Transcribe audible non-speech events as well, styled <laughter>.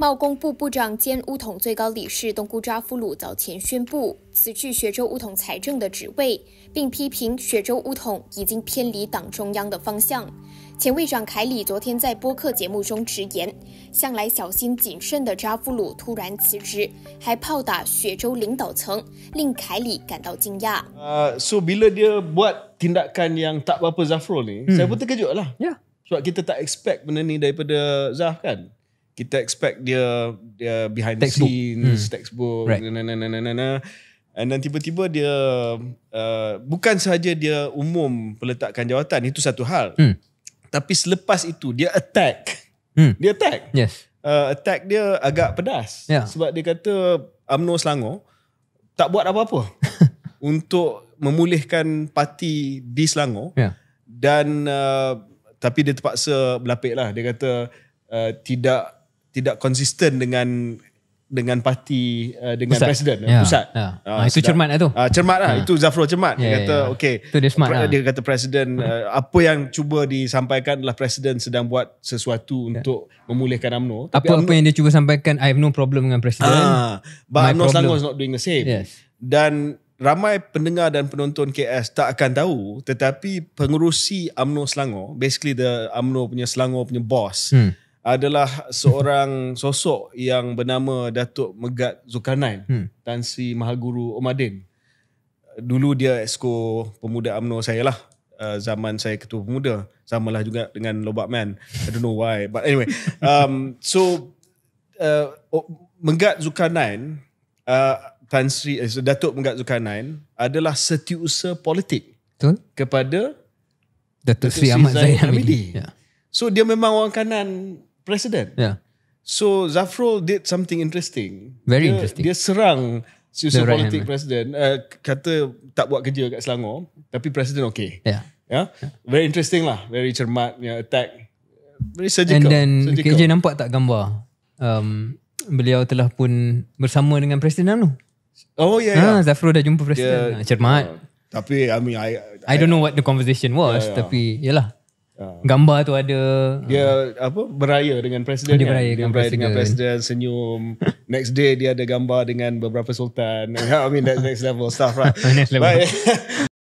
贸工部部长兼乌统最高理事东古扎夫鲁早前宣布辞去雪州乌统财政的职位，并批评雪州乌统已经偏离党中央的方向。前卫长凯里昨天在播客节目中直言，向来小心谨慎的扎夫鲁突然辞职，还炮打雪州领导层，令凯里感到惊讶。呃，So bila dia buat tindakan yang tak ape Zafro ni，saya pun tak kejut lah，so kita tak expect mana ni dari pada Zafkan。kita expect dia dia behind textbook. the scenes hmm. textbook right. nah, nah, nah, nah, nah, nah. and then tiba-tiba dia uh, bukan sahaja dia umum peletakkan jawatan itu satu hal hmm. tapi selepas itu dia attack hmm. dia attack yes uh, attack dia agak pedas yeah. sebab dia kata UMNO Selangor tak buat apa-apa <laughs> untuk memulihkan parti di Selangor yeah. dan uh, tapi dia terpaksa berlapik lah dia kata uh, tidak tidak konsisten dengan dengan parti uh, dengan pusat. presiden yeah. pusat. Yeah. Ya. Uh, nah, itu cermat lah tu. Uh, cermat lah. Yeah. Itu Zafro cermat. Yeah, dia ya, ya, kata yeah, okay. Itu dia smart lah. Dia kata presiden uh, apa yang cuba disampaikan adalah presiden sedang buat sesuatu yeah. untuk memulihkan UMNO. Apa-apa UMNO, yang dia cuba sampaikan I have no problem dengan presiden. Uh, ah, but UMNO Selangor is not doing the same. Yes. Dan ramai pendengar dan penonton KS tak akan tahu tetapi pengurusi amno Selangor basically the amno punya Selangor punya boss hmm adalah seorang sosok yang bernama Datuk Megat Zulkarnain hmm. Tan Sri Mahaguru Omadin. Dulu dia esko pemuda amno saya lah. Uh, zaman saya ketua pemuda. Sama lah juga dengan Lobak Man. I don't know why. But anyway. <laughs> Um, so, uh, Megat Zukanain uh, Tan Sri, uh, Datuk Megat Zukanain adalah setiausaha politik. Betul? Kepada Datuk, Datuk Sri, Ahmad Zain Hamidi. Yeah. So dia memang orang kanan president. Yeah. So Zafrul did something interesting. Very dia, interesting. Dia serang susu right politik president. Uh, kata tak buat kerja kat Selangor, tapi president okay. Yeah. Yeah. yeah. Very interesting lah. Very cermat. Yeah, attack. Very surgical. And then KJ nampak tak gambar? Um, beliau telah pun bersama dengan presiden Anu. Oh yeah. Ya, ya. Ha, yeah. Zafrul dah jumpa presiden. Yeah. Cermat. Uh, tapi I mean I, I I don't know what the conversation was. Yeah, yeah. Tapi yelah. Ah. gambar tu ada dia apa beraya dengan presiden dia kan? beraya, kan? dia beraya dengan presiden senyum next day dia ada gambar dengan beberapa sultan <laughs> i mean that's next level stuff right <laughs> next level. But, <laughs>